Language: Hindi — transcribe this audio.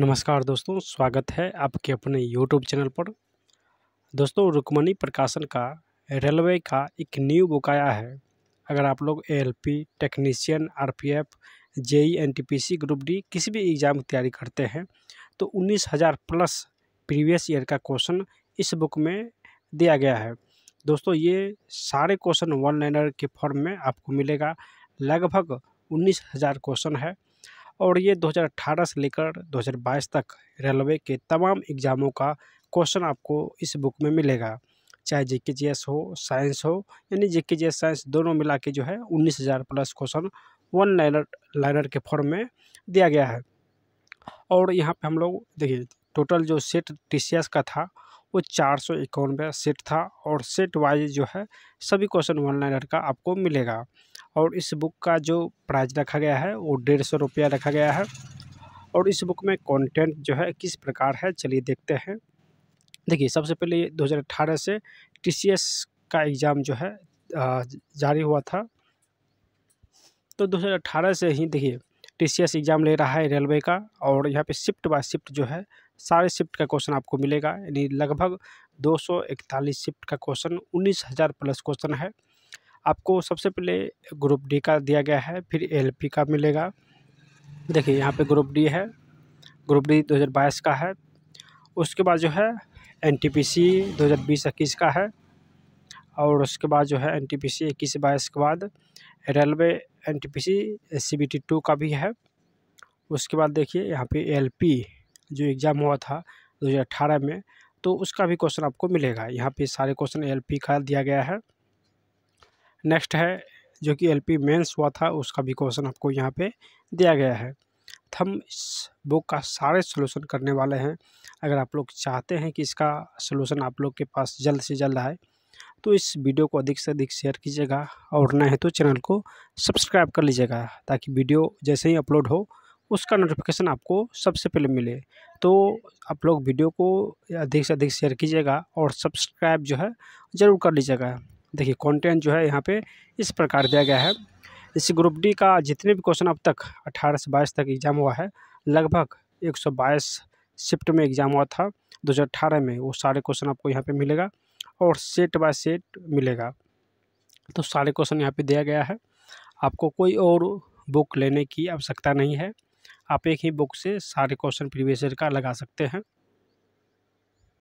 नमस्कार दोस्तों स्वागत है आपके अपने यूट्यूब चैनल पर दोस्तों रुकमणी प्रकाशन का रेलवे का एक न्यू बुक आया है अगर आप लोग LP technician RPF P C group D किसी भी एग्ज़ाम की तैयारी करते हैं तो उन्नीस हज़ार प्लस प्रीवियस ईयर का क्वेश्चन इस बुक में दिया गया है दोस्तों ये सारे क्वेश्चन वन लाइनर के फॉर्म में आपको मिलेगा लगभग उन्नीस हज़ार क्वेश्चन है और ये 2018 से लेकर 2022 तक रेलवे के तमाम एग्ज़ामों का क्वेश्चन आपको इस बुक में मिलेगा चाहे जे के जी एस हो साइंस हो यानी जे के जी एस साइंस दोनों मिला के जो है उन्नीस हज़ार plus question one liner liner के फॉर्म में दिया गया है और यहाँ पे हम लोग देखिए टोटल जो सेट टी सी एस का था वो चार सौ इक्यानवे सेट था और सेट वाइज जो है सभी क्वेश्चन वन लाइनर का आपको मिलेगा और इस बुक का जो प्राइस रखा गया है वो डेढ़ सौ रुपया रखा गया है और इस बुक में कंटेंट जो है किस प्रकार है चलिए देखते हैं देखिए सबसे पहले 2018 से टी का एग्ज़ाम जो है जारी हुआ था तो 2018 से ही देखिए टी एग्ज़ाम ले रहा है रेलवे का और यहाँ पे शिफ्ट बाय शिफ्ट जो है सारे शिफ्ट का क्वेश्चन आपको मिलेगा यानी लगभग दो शिफ्ट का क्वेश्चन उन्नीस प्लस क्वेश्चन है आपको सबसे पहले ग्रुप डी का दिया गया है फिर एल पी का मिलेगा देखिए यहाँ पे ग्रुप डी है ग्रुप डी 2022 का है उसके बाद जो है एन टी पी सी दो हज़ार बीस इक्कीस का है और उसके बाद जो है एन टी पी सी इक्कीस बाईस के बाद railway N T P C C B T two का भी है उसके बाद देखिए यहाँ पे एल पी जो एग्ज़ाम हुआ था दो हज़ार अठारह में तो उसका भी क्वेश्चन आपको मिलेगा यहाँ पे सारे क्वेश्चन एल पी का दिया गया है नेक्स्ट है जो कि एलपी मेंस हुआ था उसका भी क्वेश्चन आपको यहाँ पे दिया गया है तो हम इस बुक का सारे सोल्यूशन करने वाले हैं अगर आप लोग चाहते हैं कि इसका सोल्यूशन आप लोग के पास जल्द से जल्द आए तो इस वीडियो को अधिक से अधिक शेयर कीजिएगा और न है तो चैनल को सब्सक्राइब कर लीजिएगा ताकि वीडियो जैसे ही अपलोड हो उसका नोटिफिकेशन आपको सबसे पहले मिले तो आप लोग वीडियो को अधिक से अधिक शेयर कीजिएगा और सब्सक्राइब जो है ज़रूर कर लीजिएगा देखिए कंटेंट जो है यहाँ पे इस प्रकार दिया गया है इस ग्रुप डी का जितने भी क्वेश्चन अब तक 18 से 22 तक एग्ज़ाम हुआ है लगभग 122 शिफ्ट में एग्ज़ाम हुआ था 2018 में वो सारे क्वेश्चन आपको यहाँ पे मिलेगा और सेट बाय सेट मिलेगा तो सारे क्वेश्चन यहाँ पे दिया गया है आपको कोई और बुक लेने की आवश्यकता नहीं है आप एक ही बुक से सारे क्वेश्चन प्रीवियस ईयर का लगा सकते हैं